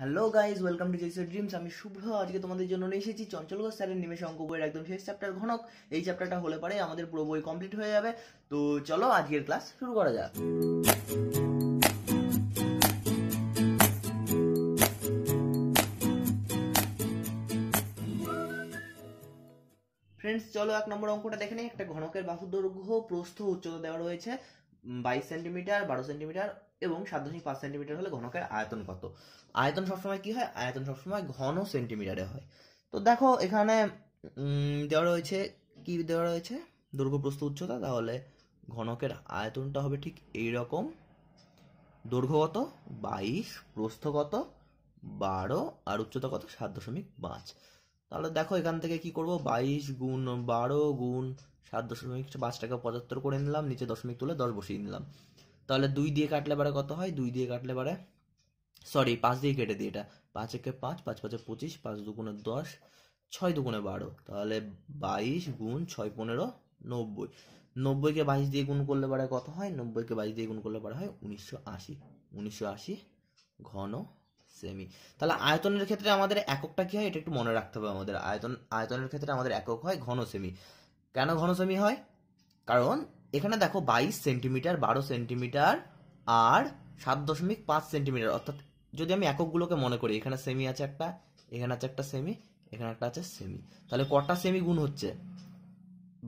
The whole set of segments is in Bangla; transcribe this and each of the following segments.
হ্যালো গাইজ ওয়েলকাম টু জেসের ড্রিমস আমি শুভ্র আজকে তোমাদের জন্য নিয়ে এসেছি ঘোষ স্যারের নিমেষে অঙ্ক বইয়ের একদম শেষ চ্যাপ্টার ঘনক এই চ্যাপ্টারটা হলে পরে আমাদের পুরো বই কমপ্লিট হয়ে যাবে তো চলো আজকের ক্লাস শুরু করা যাক ফ্রেন্ডস চলো এক নম্বর অঙ্কটা দেখে নিই একটা ঘনকের বাহু প্রস্থ উচ্চতা দেওয়া রয়েছে বাইশ সেন্টিমিটার বারো সেন্টিমিটার এবং সাত দশমিক পাঁচ সেন্টিমিটার হলে ঘনকের আয়তন কত আয়তন সবসময় কি হয় আয়তন সবসময় ঘন সেন্টিমিটারে হয় তো দেখো এখানে দেওয়া রয়েছে কি দেওয়া রয়েছে দৈর্ঘ্যপ্রস্থ উচ্চতা তাহলে ঘনকের আয়তনটা হবে ঠিক এই রকম দৈর্ঘ্যগত বাইশ প্রস্থগত বারো আর উচ্চতা কত সাত দশমিক পাঁচ তাহলে দেখো এখান থেকে কি করব বাইশ গুণ বারো গুণ সাত দশমিক পাঁচ টাকা পঁচাত্তর করে নিলাম নিচে দশমিক তুলে দশ বসিয়ে নিলাম তাহলে দুই দিয়ে কাটলে পারে কত হয় দুই দিয়ে কাটলে পারে সরি পাঁচ দিয়ে কেটে দিই এটা পাঁচ একে পাঁচ পাঁচ পাঁচে পঁচিশ পাঁচ দুগুণে দশ ছয় দুগুণে বারো তাহলে বাইশ গুণ ছয় পনেরো নব্বই নব্বইকে বাইশ দিয়ে গুণ করলে পারে কত হয় নব্বইকে বাইশ দিয়ে গুণ করলে পারে হয় উনিশশো আশি উনিশশো আশি ঘন সেমি তাহলে আয়তনের ক্ষেত্রে আমাদের এককটা কি হয় এটা একটু মনে রাখতে হবে আমাদের আয়তন আয়তনের ক্ষেত্রে আমাদের একক হয় ঘন সেমি কেন ঘন সেমি হয় কারণ এখানে দেখো বাইশ সেন্টিমিটার বারো সেন্টিমিটার আর সাত দশমিক পাঁচ সেন্টিমিটার অর্থাৎ যদি আমি এককগুলোকে মনে করি এখানে সেমি আছে একটা এখানে আছে একটা সেমি এখানে একটা আছে সেমি তাহলে কটা সেমি গুণ হচ্ছে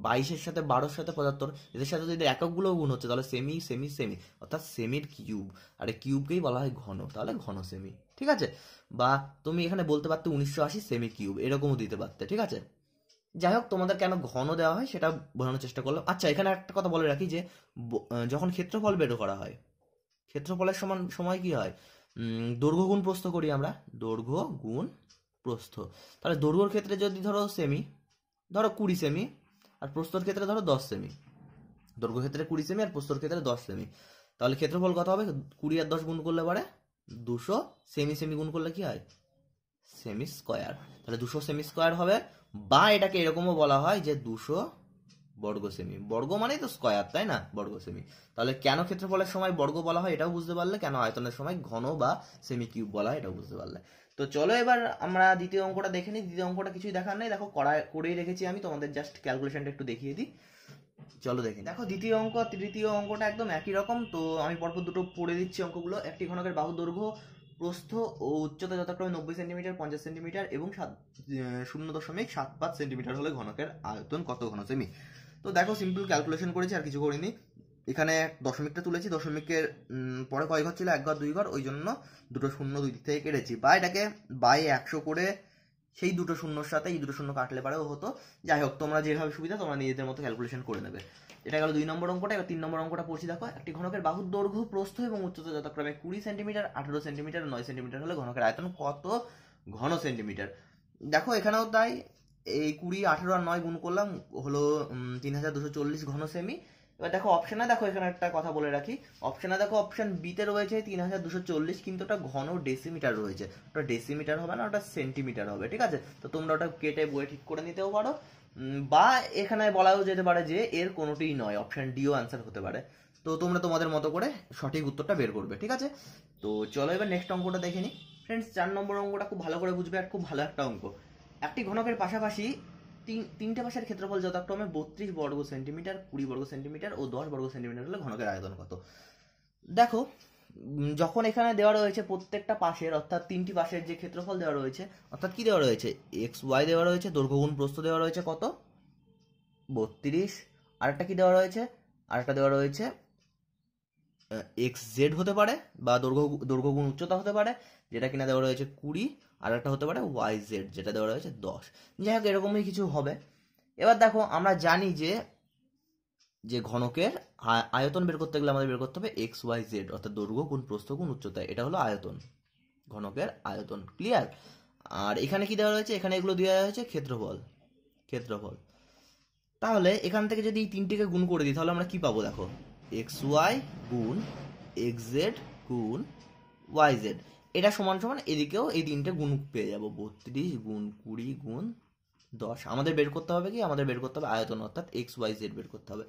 বাইশের সাথে বারোর সাথে পঁচাত্তর এদের সাথে যদি এককগুলো গুণ হচ্ছে তাহলে সেমি সেমি সেমি অর্থাৎ সেমির কিউব আর এই কিউবকেই বলা হয় ঘন তাহলে ঘন সেমি ঠিক আছে বা তুমি এখানে বলতে পারতে উনিশশো আশি সেমি কিউব এরকমও দিতে পারতে ঠিক আছে যাই হোক তোমাদের কেন ঘন দেওয়া হয় সেটা বোঝানোর চেষ্টা করলো আচ্ছা এখানে একটা কথা বলে রাখি যে যখন ক্ষেত্রফল বের করা হয় ক্ষেত্রফলের সমান সময় কি হয় দৈর্ঘ্য গুণ প্রস্থ করি আমরা দৈর্ঘ্য গুণ প্রস্থ তাহলে দৈর্ঘ্যর ক্ষেত্রে যদি ধরো সেমি ধরো কুড়ি সেমি আর প্রস্তর ক্ষেত্রে ধরো দশ সেমি দৈর্ঘ্য ক্ষেত্রে কুড়ি সেমি আর প্রস্তর ক্ষেত্রে দশ সেমি তাহলে ক্ষেত্রফল কত হবে কুড়ি আর দশ গুণ করলে পারে দুশো সেমি সেমি গুণ করলে কি হয় সেমি স্কোয়ার তাহলে দুশো সেমি স্কোয়ার হবে বা এটাকে এরকমও বলা হয় যে দুশো বর্গ সেমি বর্গ মানেই তো স্কয়ার তাই না বর্গ সেমি তাহলে কেন ক্ষেত্রফলের সময় বর্গ বলা হয় এটাও বুঝতে পারলে কেন আয়তনের সময় ঘন বা সেমি কিউব বলা হয় এটাও বুঝতে পারলে তো চলো এবার আমরা দ্বিতীয় অঙ্কটা দেখে নিই দ্বিতীয় অঙ্কটা কিছুই দেখার নেই দেখো করা করেই রেখেছি আমি তোমাদের জাস্ট ক্যালকুলেশনটা একটু দেখিয়ে দিই চলো দেখি দেখো দ্বিতীয় অঙ্ক তৃতীয় অঙ্কটা একদম একই রকম তো আমি পরপর দুটো পড়ে দিচ্ছি অঙ্কগুলো একটি ঘনকের বাহু দৈর্ঘ্য প্রস্থ ও উচ্চতা যথাক্রমে নব্বই সেন্টিমিটার পঞ্চাশ সেন্টিমিটার এবং সাত শূন্য দশমিক সাত পাঁচ সেন্টিমিটার হলে ঘনকের আয়তন কত ঘন সেমি তো দেখো সিম্পল ক্যালকুলেশন করেছি আর কিছু করিনি এখানে দশমিকটা তুলেছি দশমিকের পরে কয় ঘর ছিল এক ঘর দুই ঘর ওই জন্য দুটো শূন্য দুই দিক থেকে কেটেছি বা এটাকে বাই একশো করে সেই দুটো শূন্যর সাথে এই দুটো শূন্য কাটলে পারেও হতো যাই হোক তোমরা যেভাবে সুবিধা তোমরা নিজেদের মতো ক্যালকুলেশন করে নেবে এটা গেল দুই নম্বর অঙ্কটা এবার তিন নম্বর অঙ্কটা পড়ছি দেখো একটি ঘনকের বাহুর দৈর্ঘ্য প্রস্থ এবং উচ্চতা যথাক্রমে কুড়ি সেন্টিমিটার আঠারো সেন্টিমিটার নয় সেন্টিমিটার হলে ঘনকের আয়তন কত ঘন সেন্টিমিটার দেখো এখানেও তাই এই কুড়ি আঠেরো আর নয় গুণ করলাম হলো তিন হাজার দুশো চল্লিশ ঘন সেমি এবার দেখো অপশানে দেখো এখানে একটা কথা বলে রাখি অপশানে দেখো অপশান বিতে রয়েছে তিন হাজার দুশো চল্লিশ কিন্তু ওটা ঘন ডেসিমিটার রয়েছে ওটা ডেসিমিটার হবে না ওটা সেন্টিমিটার হবে ঠিক আছে তো তোমরা ওটা কেটে বয়ে ঠিক করে নিতেও পারো বা এখানে বলাও যেতে পারে যে এর কোনোটিই নয় অপশান ডিও আনসার হতে পারে তো তোমরা তোমাদের মতো করে সঠিক উত্তরটা বের করবে ঠিক আছে তো চলো এবার নেক্সট অঙ্কটা দেখে নিই ফ্রেন্ডস চার নম্বর অঙ্কটা খুব ভালো করে বুঝবে আর খুব ভালো একটা অঙ্ক একটি ঘনকের পাশাপাশি তিন তিনটে পাশের ক্ষেত্রফল যথাক্রমে বত্রিশ বর্গ সেন্টিমিটার কুড়ি বর্গ সেন্টিমিটার ও দশ বর্গ সেন্টিমিটার হলে ঘনকের আয়তন কত দেখো যখন এখানে দেওয়া রয়েছে প্রত্যেকটা পাশের অর্থাৎ তিনটি পাশের যে ক্ষেত্রফল দেওয়া রয়েছে অর্থাৎ কি দেওয়া রয়েছে এক্স ওয়াই দেওয়া রয়েছে দৈর্ঘ্যগুণ প্রস্থ দেওয়া রয়েছে কত বত্রিশ আরেকটা কি দেওয়া রয়েছে আরেকটা দেওয়া রয়েছে এক্স জেড হতে পারে বা দৈর্ঘ্য দৈর্ঘ্যগুণ উচ্চতা হতে পারে যেটা কিনা দেওয়া রয়েছে কুড়ি আর একটা হতে পারে ওয়াই জেড যেটা দেওয়া রয়েছে দশ যাই হোক এরকমই কিছু হবে এবার দেখো আমরা জানি যে যে ঘনকের আয়তন বের করতে গেলে আমাদের বের করতে হবে এক্স ওয়াই জেড অর্থাৎ দৈর্ঘ্য গুণ প্রস্থ গুণ উচ্চতা এটা হলো আয়তন ঘনকের আয়তন ক্লিয়ার আর এখানে কি দেওয়া রয়েছে এখানে এগুলো দেওয়া হয়েছে ক্ষেত্রফল ক্ষেত্রফল তাহলে এখান থেকে যদি এই তিনটিকে গুণ করে দিই তাহলে আমরা কি পাবো দেখো এক্স ওয়াই গুণ এক্স জেড গুণ ওয়াই জেড এটা সমান সমান এদিকেও এই তিনটে গুণ পেয়ে যাবো বত্রিশ গুণ কুড়ি গুণ দশ আমাদের বের করতে হবে কি আমাদের বের করতে হবে আয়তন অর্থাৎ এক্স ওয়াই জেড বের করতে হবে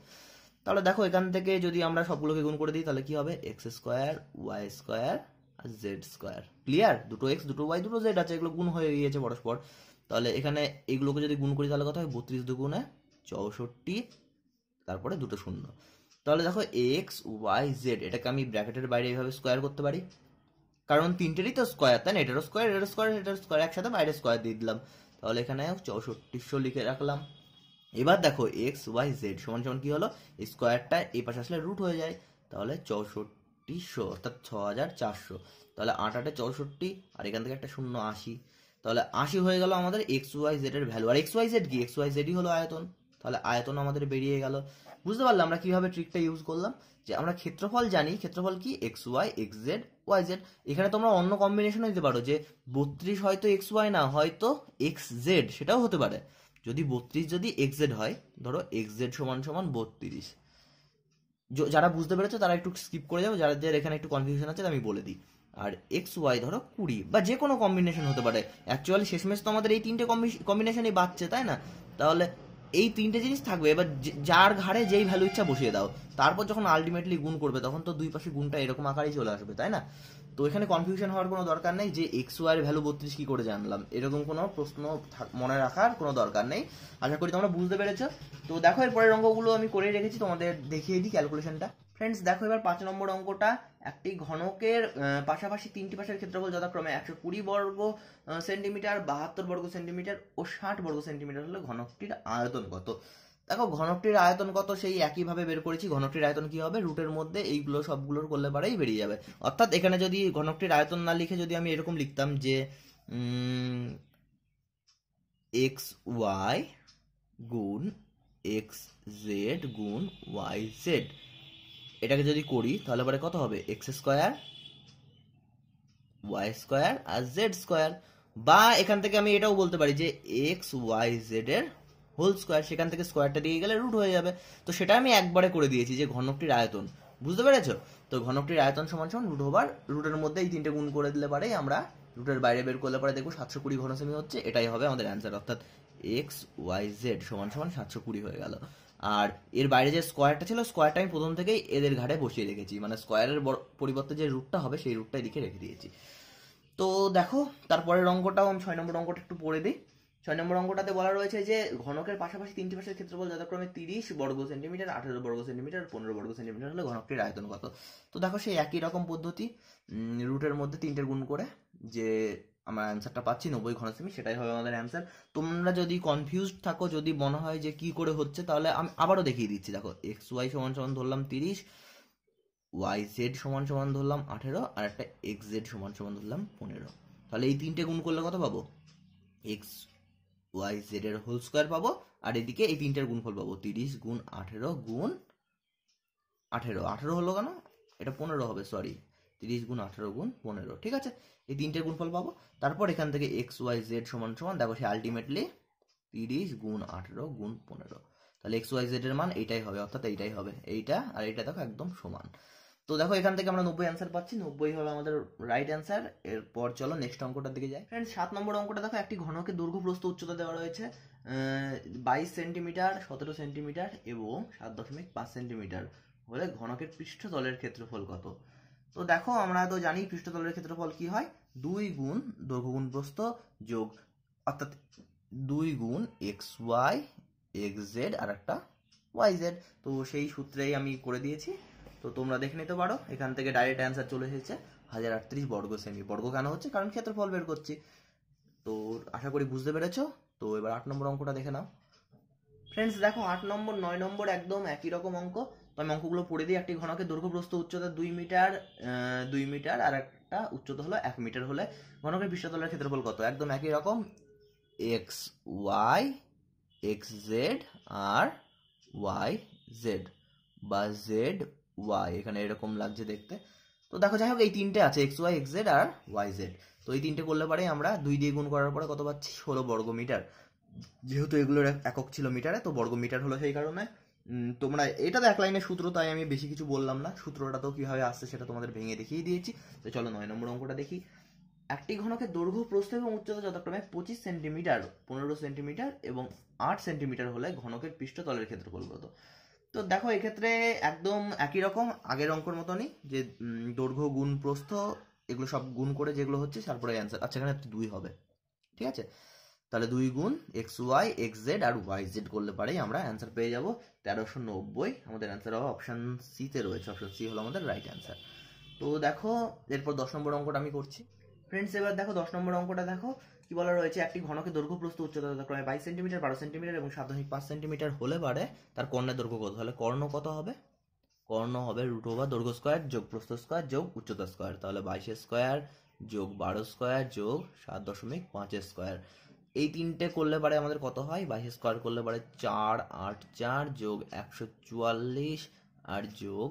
তাহলে দেখো এখান থেকে যদি আমরা সবগুলোকে গুণ করে দিই তাহলে কি হবে এক্স স্কোয়ার ওয়াই স্কোয়ার আর জেড স্কোয়ার ক্লিয়ার দুটো এক্স দুটো ওয়াই দুটো জেড আছে এগুলো গুণ হয়ে গিয়েছে পরস্পর তাহলে এখানে এগুলোকে যদি গুণ করি তাহলে কথা হয় বত্রিশ দুগুণে চৌষট্টি তারপরে দুটো শূন্য তাহলে দেখো এক্স ওয়াই জেড এটাকে আমি ব্র্যাকেটের বাইরে এইভাবে স্কোয়ার করতে পারি কারণ তিনটেরই তো স্কোয়ার তাই না এটারও স্কোয়ার এটার স্কোয়ার এটার স্কোয়ার একসাথে বাইরে স্কোয়ার দিয়ে দিলাম তাহলে এখানে চৌষট্টিশো লিখে রাখলাম এবার দেখো এক্স ওয়াই জেড সমান সমান কী হলো স্কোয়ারটা এই পাশে আসলে রুট হয়ে যায় তাহলে চৌষট্টিশো অর্থাৎ ছ হাজার চারশো তাহলে আট আটে চৌষট্টি আর এখান থেকে একটা শূন্য আশি তাহলে আশি হয়ে গেল আমাদের এক্স ওয়াই জেড এর ভ্যালু আর এক্স ওয়াই জেড কি এক্স ওয়াই জেডই হলো আয়তন তাহলে আয়তন আমাদের বেরিয়ে গেল বুঝতে পারলাম আমরা কিভাবে ট্রিকটা ইউজ করলাম যে আমরা ক্ষেত্রফল জানি ক্ষেত্রফল কি x y x z y z এখানে তোমরা অন্য কম্বিনেশনও দিতে পারো যে বত্রিশ হয়তো এক্স ওয়াই না হয়তো এক্স জেড সেটাও হতে পারে যদি বত্রিশ যদি এক্স জেড হয় ধরো এক্স জেড সমান সমান বত্রিশ যারা বুঝতে পেরেছো তারা একটু স্কিপ করে যাবো যাদের এখানে একটু কনফিউশন আছে আমি বলে দিই আর এক্স ওয়াই ধরো কুড়ি বা যে কোনো কম্বিনেশন হতে পারে অ্যাকচুয়ালি শেষমেশ তো আমাদের এই তিনটে কম্বিনেশনই বাঁচছে তাই না তাহলে এই তিনটে জিনিস থাকবে এবার যার ঘাড়ে যেই ভ্যালু ইচ্ছা বসিয়ে দাও তারপর যখন আলটিমেটলি গুণ করবে তখন তো দুই পাশে গুণটা এরকম আকারেই চলে আসবে তাই না তো এখানে কনফিউশন হওয়ার কোনো দরকার নেই যে এক্স ওয়ার ভ্যালু বত্রিশ কি করে জানলাম এরকম কোনো প্রশ্ন মনে রাখার কোনো দরকার নেই আশা করি তোমরা বুঝতে পেরেছো তো দেখো এরপরের অঙ্কগুলো আমি করে রেখেছি তোমাদের দেখিয়ে দিই ক্যালকুলেশনটা ফ্রেন্ডস দেখো এবার পাঁচ নম্বর অঙ্কটা একটি ঘনকের পাশাপাশি তিনটি পাশের ক্ষেত্রফল যথাক্রমে একশো কুড়ি বর্গ সেন্টিমিটার বাহাত্তর বর্গ সেন্টিমিটার ও ষাট বর্গ সেন্টিমিটার হলে ঘনকটির আয়তন কত দেখো ঘনকটির আয়তন কত সেই একইভাবে বের করেছি ঘনকটির আয়তন কি হবে রুটের মধ্যে এইগুলো সবগুলোর করলে পারেই বেরিয়ে যাবে অর্থাৎ এখানে যদি ঘনকটির আয়তন না লিখে যদি আমি এরকম লিখতাম যে এক্স ওয়াই গুণ এক্স জেড গুণ ওয়াই জেড এটাকে যদি করি তাহলে পরে কত হবে এক্স স্কোয়ার ওয়াই স্কোয়ার আর জেড স্কোয়ার বা এখান থেকে আমি এটাও বলতে পারি যে এক্স ওয়াই জেড এর হোল স্কোয়ার সেখান থেকে স্কোয়ারটা দিয়ে গেলে রুট হয়ে যাবে তো সেটা আমি একবারে করে দিয়েছি যে ঘনকটির আয়তন বুঝতে পেরেছো তো ঘনকটির আয়তন সমান সমান রুট ওভার রুটের মধ্যে এই তিনটে গুণ করে দিলে পারে আমরা রুটের বাইরে বের করলে পরে দেখবো সাতশো কুড়ি ঘন সেমি হচ্ছে এটাই হবে আমাদের অ্যান্সার অর্থাৎ এক্স ওয়াই জেড সমান সমান সাতশো কুড়ি হয়ে গেল আর এর বাইরে যে স্কোয়ারটা ছিল স্কোয়ারটা আমি প্রথম থেকেই এদের ঘাটে বসিয়ে রেখেছি মানে স্কোয়ারের পরিবর্তে যে রুটটা হবে সেই রুটটা এদিকে রেখে দিয়েছি তো দেখো তারপরের অঙ্কটাও আমি ছয় নম্বর অঙ্কটা একটু পড়ে দিই ছয় নম্বর অঙ্কটাতে বলা রয়েছে যে ঘনকের পাশাপাশি তিনটি পাশের ক্ষেত্রফল যথাক্রমে তিরিশ বর্গ সেন্টিমিটার আঠেরো বর্গ সেন্টিমিটার পনেরো বর্গ সেন্টিমিটার হলে ঘনকটির আয়তন কত তো দেখো সেই একই রকম পদ্ধতি রুটের মধ্যে তিনটের গুণ করে যে আমরা অ্যান্সারটা পাচ্ছি নব্বই ঘনসেমি সেটাই হবে আমাদের অ্যান্সার তোমরা যদি কনফিউজড থাকো যদি মনে হয় যে কি করে হচ্ছে তাহলে আমি আবারও দেখিয়ে দিচ্ছি দেখো এক্স ওয়াই সমান সমান ধরলাম তিরিশ ওয়াই জেড সমান সমান ধরলাম আঠেরো আর একটা এক্স জেড সমান সমান ধরলাম পনেরো তাহলে এই তিনটে গুণ করলে কত পাবো এক্স ওয়াই জেড এর হোল স্কোয়ার পাবো আর এদিকে এই তিনটার গুণফল পাবো তিরিশ গুণ আঠেরো গুণ আঠেরো আঠেরো হলো কেন এটা পনেরো হবে সরি তিরিশ গুণ আঠারো গুণ পনেরো ঠিক আছে এই তিনটে গুণফল পাবো তারপর এখান থেকে এক্স ওয়াই জেড সমান সমান দেখো সে আলটিমেটলি তিরিশ গুণ আঠেরো গুণ পনেরো তাহলে এক্স ওয়াই জেড এর মান এইটাই হবে অর্থাৎ এইটাই হবে এইটা আর এইটা দেখো একদম সমান তো দেখো এখান থেকে আমরা নব্বই অ্যান্সার পাচ্ছি নব্বই হলো আমাদের রাইট অ্যান্সার এরপর চলো নেক্সট অঙ্কটার দিকে যাই ফ্রেন্ড সাত নম্বর অঙ্কটা দেখো একটি ঘনকে দুর্ঘপ্রস্থ উচ্চতা দেওয়া রয়েছে বাইশ সেন্টিমিটার সতেরো সেন্টিমিটার এবং সাত দশমিক পাঁচ সেন্টিমিটার হলে ঘনকের পৃষ্ঠতলের ক্ষেত্রফল কত তো দেখো আমরা তো জানি পৃষ্ঠতলের ক্ষেত্রফল কি হয় দুই গুণ দৈর্ঘ্য গুণ প্রস্থ যোগ অর্থাৎ দুই গুণ এক্স ওয়াই এক্স জেড আর একটা ওয়াই জেড তো সেই সূত্রেই আমি করে দিয়েছি তো তোমরা দেখে নিতে পারো এখান থেকে ডাইরেক্ট অ্যান্সার চলে এসেছে হাজার আটত্রিশ বর্গ সেমি বর্গ কেন হচ্ছে কারণ ক্ষেত্রফল বের করছি তো আশা করি বুঝতে পেরেছো তো এবার আট নম্বর অঙ্কটা দেখে নাও ফ্রেন্ডস দেখো আট নম্বর নয় নম্বর একদম একই রকম অঙ্ক আমি অঙ্কগুলো পড়ে দিই একটি ঘনকের দৈর্ঘ্য প্রস্থ উচ্চতা দুই মিটার দুই মিটার আর একটা উচ্চতা হলো এক মিটার হলে ঘনকের পৃষ্ঠতলের ক্ষেত্রফল কত একদম একই রকম এক্স ওয়াই এক্স জেড আর ওয়াই জেড বা জেড ওয়াই এখানে এরকম লাগছে দেখতে তো দেখো যাই হোক এই তিনটে আছে এক্স ওয়াই এক্স জেড আর ওয়াই জেড তো এই তিনটে করলে পারে আমরা দুই দিয়ে গুণ করার পরে কত পাচ্ছি ষোলো বর্গ মিটার যেহেতু এগুলোর একক ছিল মিটারে তো বর্গ মিটার হলো সেই কারণে তোমরা এটা তো এক লাইনের সূত্র তাই আমি বেশি কিছু বললাম না সূত্রটা তো কীভাবে আসছে সেটা তোমাদের ভেঙে দেখিয়ে দিয়েছি তো চলো নয় নম্বর অঙ্কটা দেখি একটি ঘনকের দৈর্ঘ্য প্রস্থ এবং উচ্চতা যথাক্রমে পঁচিশ সেন্টিমিটার পনেরো সেন্টিমিটার এবং আট সেন্টিমিটার হলে ঘনকের পৃষ্ঠতলের ক্ষেত্রফল তো তো দেখো এক্ষেত্রে একদম একই রকম আগের অঙ্কর মতনই যে দৈর্ঘ্য গুণ প্রস্থ এগুলো সব গুণ করে যেগুলো হচ্ছে তারপরে অ্যান্সার আচ্ছা এখানে দুই হবে ঠিক আছে তাহলে দুই গুণ এক্স ওয়াই এক্স জেড আর ওয়াই জেড করলে পারেই আমরা অ্যান্সার পেয়ে যাব তেরোশো নব্বই আমাদের অ্যান্সার হবে অপশান সিতে রয়েছে অপশান সি হলো আমাদের রাইট অ্যান্সার তো দেখো এরপর দশ নম্বর অঙ্কটা আমি করছি ফ্রেন্ডস এবার দেখো দশ নম্বর অঙ্কটা দেখো কি বলা রয়েছে একটি ঘনকে দৈর্ঘ্য প্রস্তুত উচ্চতা যথাক্রমে বাইশ সেন্টিমিটার বারো সেন্টিমিটার এবং সাত দশমিক পাঁচ সেন্টিমিটার হলে পারে তার কর্ণের দৈর্ঘ্য কত তাহলে কর্ণ কত হবে কর্ণ হবে রুট ওভার দৈর্ঘ্য স্কোয়ার যোগ প্রস্থ স্কোয়ার যোগ উচ্চতা স্কোয়ার তাহলে বাইশের স্কোয়ার যোগ বারো স্কোয়ার যোগ সাত দশমিক পাঁচের স্কোয়ার এই তিনটে করলে পারে আমাদের কত হয় বাইশ স্কোয়ার করলে পারে চার আট চার যোগ একশো চুয়াল্লিশ আর যোগ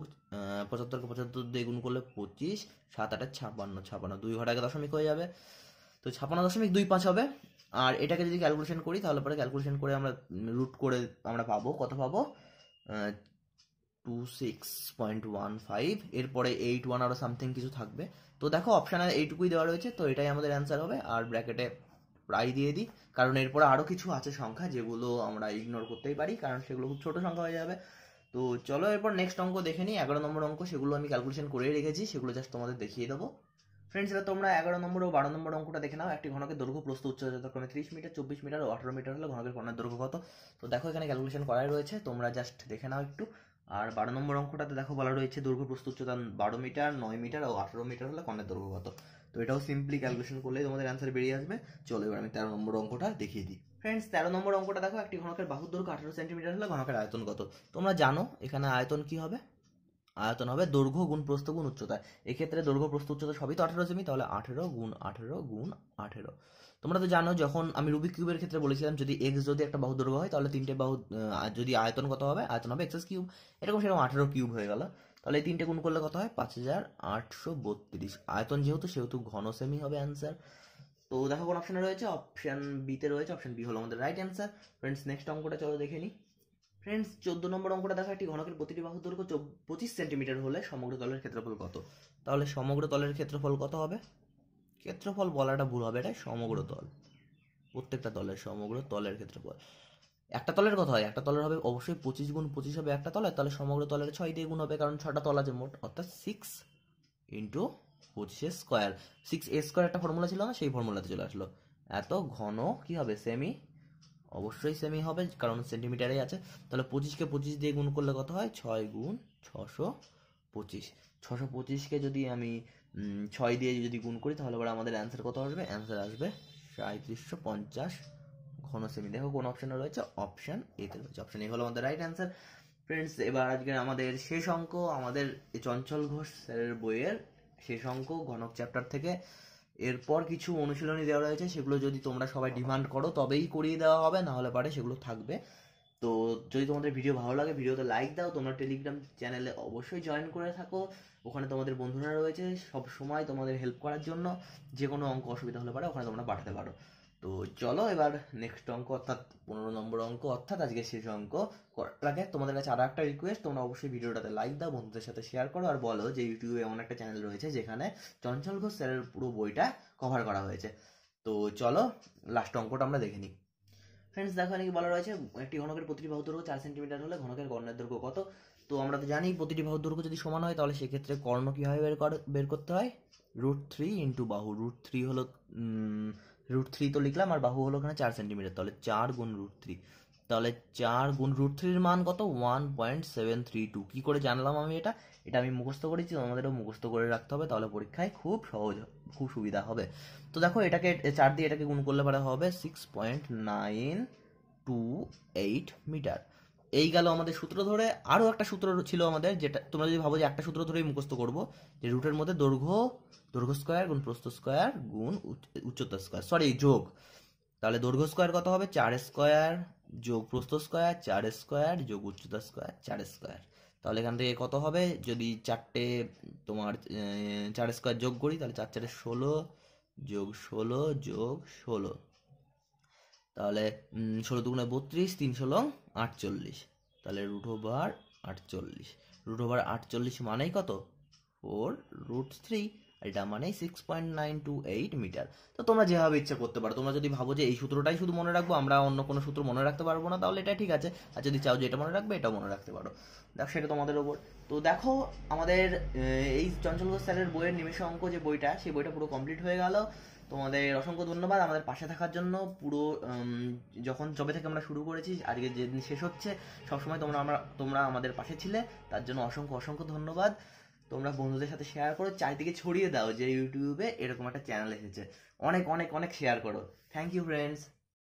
পঁচাত্তরকে পঁচাত্তর দিয়ে গুণ করলে পঁচিশ সাত আটা ছাপান্ন ছাপান্ন দুই ঘটাকে দশমিক হয়ে যাবে তো ছাপান্ন দশমিক দুই পাঁচ হবে আর এটাকে যদি ক্যালকুলেশন করি তাহলে পরে ক্যালকুলেশন করে আমরা রুট করে আমরা পাবো কত পাবো two six point one five এরপরে এইট ওয়ান আরও সামথিং কিছু থাকবে তো দেখো অপশানে এইটুকুই দেওয়া রয়েছে তো এটাই আমাদের অ্যান্সার হবে আর ব্র্যাকেটে প্রায় দিয়ে দিই কারণ এরপরে আরও কিছু আছে সংখ্যা যেগুলো আমরা ইগনোর করতেই পারি কারণ সেগুলো খুব ছোটো সংখ্যা হয়ে যাবে তো চলো এরপর নেক্সট অঙ্ক দেখে নিই এগারো নম্বর অঙ্ক সেগুলো আমি ক্যালকুলেশন করেই রেখেছি সেগুলো জাস্ট তোমাদের দেখিয়ে দেবো ফ্রেন্ডস এবার তোমরা এগারো নম্বর ও বারো নম্বর অঙ্কটা দেখে নাও একটি ঘনকের দৈর্ঘ্য প্রস্তুত উচ্চ যথাক্রমে ত্রিশ মিটার চব্বিশ মিটার ও আঠারো মিটার হলে ঘনকের কণার দৈর্ঘ্য কত তো দেখো এখানে ক্যালকুলেশন করাই রয়েছে তোমরা জাস্ট দেখে নাও একটু আর বারো নম্বর অঙ্কটাতে দেখো বলা রয়েছে দৈর্ঘ্য প্রস্তুত উচ্চতা বারো মিটার নয় মিটার ও আঠারো মিটার হলে কণার দৈর্ঘ্য কত এটাও সিম্পলি ক্যালকুলেশন করলে তোমাদের অ্যান্সার বেরিয়ে আসবে চলো এবার আমি তেরো নম্বর অঙ্কটা দেখিয়ে দিই ফ্রেন্ডস তেরো নম্বর অঙ্কটা দেখো একটি ঘনকের বাহুর দৈর্ঘ্য আঠারো সেন্টিমিটার হলে ঘনকের আয়তন কত তোমরা জানো এখানে আয়তন কি হবে আয়তন হবে দৈর্ঘ্য গুণ প্রস্থ গুণ উচ্চতা এক্ষেত্রে দৈর্ঘ্য প্রস্থ উচ্চতা সবই তো আঠেরো সেমি তাহলে আঠেরো গুণ আঠেরো গুণ আঠেরো তোমরা তো জানো যখন আমি রুবিক কিউবের ক্ষেত্রে বলেছিলাম যদি এক্স যদি একটা বাহু দৈর্ঘ্য হয় তাহলে তিনটে বাহু যদি আয়তন কত হবে আয়তন হবে এক্স কিউব এরকম সেরকম আঠেরো কিউব হয়ে গেল তাহলে এই তিনটে গুণ করলে কত হয় পাঁচ হাজার আটশো বত্রিশ আয়তন যেহেতু সেহেতু ঘন সেমি হবে অ্যান্সার তো দেখো কোন অপশানে রয়েছে অপশান বিতে রয়েছে অপশান বি হলো আমাদের রাইট অ্যান্সার ফ্রেন্ডস নেক্সট অঙ্কটা চলো দেখে নিই ফ্রেন্ডস চোদ্দ নম্বর অঙ্কটা দেখো একটি ঘনকের প্রতিটি বাহু দৈর্ঘ্য পঁচিশ সেন্টিমিটার হলে সমগ্র তলের ক্ষেত্রফল কত তাহলে সমগ্র তলের ক্ষেত্রফল কত হবে ক্ষেত্রফল বলাটা ভুল হবে এটা সমগ্র তল প্রত্যেকটা তলের সমগ্র তলের ক্ষেত্রফল একটা তলের কথা হয় একটা তলের হবে অবশ্যই পঁচিশ গুণ পঁচিশ হবে একটা তলায় তাহলে সমগ্র তলের ছয় দিয়ে গুণ হবে কারণ ছটা তল আছে মোট অর্থাৎ সিক্স ইন্টু পঁচিশে স্কোয়ার সিক্স এ স্কোয়ার একটা ফর্মুলা ছিল না সেই ফর্মুলাতে চলে আসলো এত ঘন কি হবে সেমি অবশ্যই সেমি হবে কারণ সেন্টিমিটারে আছে তাহলে পঁচিশকে পঁচিশ দিয়ে গুণ করলে কত হয় ছয় গুণ ছশো পঁচিশ ছশো পঁচিশকে যদি আমি ছয় দিয়ে যদি গুণ করি তাহলে এবার আমাদের অ্যান্সার কত আসবে অ্যান্সার আসবে সাঁত্রিশশো পঞ্চাশ সেমি দেখো কোন অপশনে রয়েছে অপশান এতে রয়েছে অপশন এ হলো আমাদের রাইট অ্যান্সার ফ্রেন্ডস এবার আজকে আমাদের শেষ অঙ্ক আমাদের চঞ্চল ঘোষ স্যারের বইয়ের শেষ অঙ্ক ঘনক চ্যাপ্টার থেকে এরপর কিছু অনুশীলনী দেওয়া রয়েছে সেগুলো যদি তোমরা সবাই ডিমান্ড করো তবেই করিয়ে দেওয়া হবে না হলে পারে সেগুলো থাকবে তো যদি তোমাদের ভিডিও ভালো লাগে ভিডিওতে লাইক দাও তোমরা টেলিগ্রাম চ্যানেলে অবশ্যই জয়েন করে থাকো ওখানে তোমাদের বন্ধুরা রয়েছে সব সময় তোমাদের হেল্প করার জন্য যে কোনো অঙ্ক অসুবিধা হলে পারে ওখানে তোমরা পাঠাতে পারো তো চলো এবার নেক্সট অঙ্ক অর্থাৎ পনেরো নম্বর অঙ্ক অর্থাৎ আজকে শেষ অঙ্ক করার আগে তোমাদের কাছে আরো একটা রিকোয়েস্ট তোমরা অবশ্যই ভিডিওটাতে লাইক দাও বন্ধুদের সাথে শেয়ার করো আর বলো যে ইউটিউবে এমন একটা চ্যানেল রয়েছে যেখানে চঞ্চল ঘোষ স্যারের পুরো বইটা কভার করা হয়েছে তো চলো লাস্ট অঙ্কটা আমরা দেখে নিই ফ্রেন্ডস দেখো নাকি বলা রয়েছে একটি ঘনকের প্রতিটি বাহু দৈর্ঘ্য চার সেন্টিমিটার হলে ঘনকের কর্ণের দৈর্ঘ্য কত তো আমরা তো জানি প্রতিটি বাহু দৈর্ঘ্য যদি সমান হয় তাহলে সেক্ষেত্রে কর্ণ কীভাবে বের বের করতে হয় রুট থ্রি ইন্টু বাহু রুট থ্রি হলো রুট থ্রি তো লিখলাম আর বাহু হলো ওখানে চার সেন্টিমিটার তাহলে চার গুণ রুট থ্রি তাহলে চার গুণ রুট থ্রির মান কত one point seven three two কী করে জানলাম আমি এটা এটা আমি মুখস্থ করেছি তোমাদেরও মুখস্থ করে রাখতে হবে তাহলে পরীক্ষায় খুব সহজ খুব সুবিধা হবে তো দেখো এটাকে চার দিয়ে এটাকে গুণ করলে পারে হবে six point nine two eight metre এই গেল আমাদের সূত্র ধরে আরও একটা সূত্র ছিল আমাদের যেটা তোমরা যদি ভাবো যে একটা সূত্র ধরেই মুখস্থ করবো যে রুটের মধ্যে দৈর্ঘ্য দৈর্ঘ্য স্কোয়ার গুণ প্রস্থ স্কোয়ার গুণ উচ্চতা স্কোয়ার সরি যোগ তাহলে দৈর্ঘ্য স্কোয়ার কত হবে চার স্কোয়ার যোগ প্রস্থ স্কোয়ার চার স্কোয়ার যোগ উচ্চতা স্কোয়ার চার স্কোয়ার তাহলে এখান থেকে কত হবে যদি চারটে তোমার চার স্কোয়ার যোগ করি তাহলে চার চারে ষোলো যোগ ষোলো যোগ ষোলো তাহলে ষোলো দুগুণে বত্রিশ তিন ষোলো আটচল্লিশ তাহলে রুট ওভার আটচল্লিশ রুট ওভার আটচল্লিশ মানেই কত ফোর রুট থ্রি এটা মানে six point nine two eight metre তো তোমরা যেভাবে ইচ্ছে করতে পারো তোমরা যদি ভাবো যে এই সূত্রটাই শুধু মনে রাখবো আমরা অন্য কোনো সূত্র মনে রাখতে পারবো না তাহলে এটা ঠিক আছে আর যদি চাও যে এটা মনে রাখবে এটাও মনে রাখতে পারো দেখো সেটা তোমাদের ওপর তো দেখো আমাদের এই চঞ্চল ঘোষ স্যারের বইয়ের নিমেষ অঙ্ক যে বইটা সেই বইটা পুরো কমপ্লিট হয়ে গেল তোমাদের অসংখ্য ধন্যবাদ আমাদের পাশে থাকার জন্য পুরো যখন জবে থেকে আমরা শুরু করেছি আজকে যেদিন শেষ হচ্ছে সবসময় তোমরা আমরা তোমরা আমাদের পাশে ছিলে তার জন্য অসংখ্য অসংখ্য ধন্যবাদ তোমরা বন্ধুদের সাথে শেয়ার করো চারিদিকে ছড়িয়ে দাও যে ইউটিউবে এরকম একটা চ্যানেল এসেছে অনেক অনেক অনেক শেয়ার করো থ্যাংক ইউ ফ্রেন্ডস